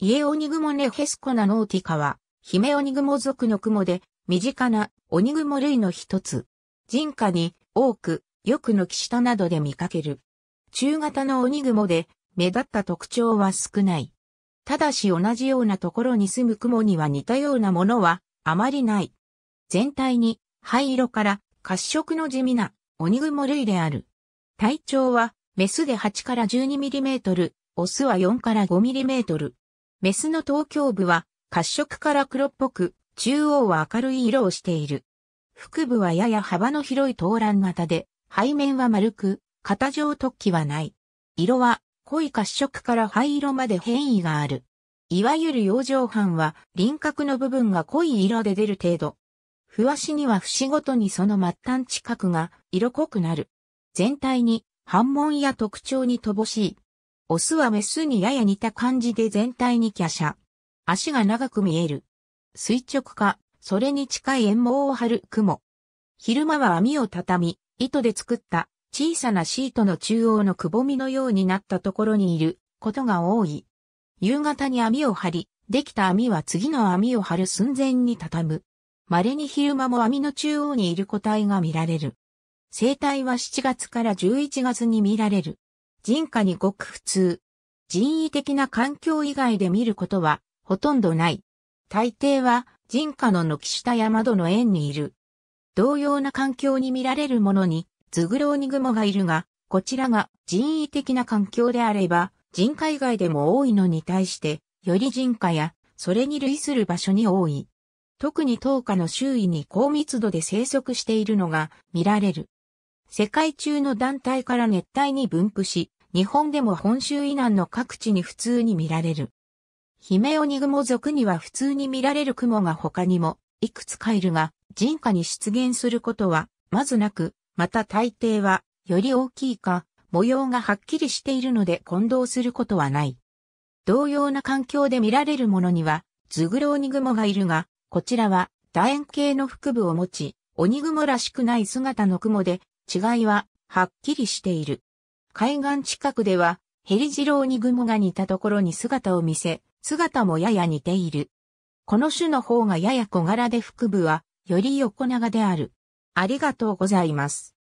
イエオニグモネヘスコナノーティカは、ヒメオニグモ族の雲で、身近なオニグモ類の一つ。人家に多く、よくの木下などで見かける。中型のオニグモで、目立った特徴は少ない。ただし同じようなところに住む雲には似たようなものはあまりない。全体に灰色から褐色の地味なオニグモ類である。体長はメスで8から1 2トル、オスは4から5トル。メスの東京部は褐色から黒っぽく、中央は明るい色をしている。腹部はやや幅の広い頭卵型で、背面は丸く、形状突起はない。色は濃い褐色から灰色まで変異がある。いわゆる洋上斑は輪郭の部分が濃い色で出る程度。ふわしには節ごとにその末端近くが色濃くなる。全体に反紋や特徴に乏しいオスはメスにやや似た感じで全体に華奢。足が長く見える。垂直化、それに近い縁毛を張る雲。昼間は網を畳み、糸で作った小さなシートの中央のくぼみのようになったところにいることが多い。夕方に網を張り、できた網は次の網を張る寸前に畳む。稀に昼間も網の中央にいる個体が見られる。生態は7月から11月に見られる。人家にごく普通。人為的な環境以外で見ることはほとんどない。大抵は人家の軒下や窓の縁にいる。同様な環境に見られるものに、ズグローニグモがいるが、こちらが人為的な環境であれば、人家以外でも多いのに対して、より人家や、それに類する場所に多い。特に東下の周囲に高密度で生息しているのが見られる。世界中の団体から熱帯に分布し、日本でも本州以南の各地に普通に見られる。ヒメオニグモ族には普通に見られる雲が他にも、いくつかいるが、人家に出現することは、まずなく、また大抵は、より大きいか、模様がはっきりしているので混同することはない。同様な環境で見られるものには、ズグロオニグモがいるが、こちらは、楕円形の腹部を持ち、オニグモらしくない姿の雲で、違いは、はっきりしている。海岸近くでは、ヘリジロウニグモが似たところに姿を見せ、姿もやや似ている。この種の方がやや小柄で腹部は、より横長である。ありがとうございます。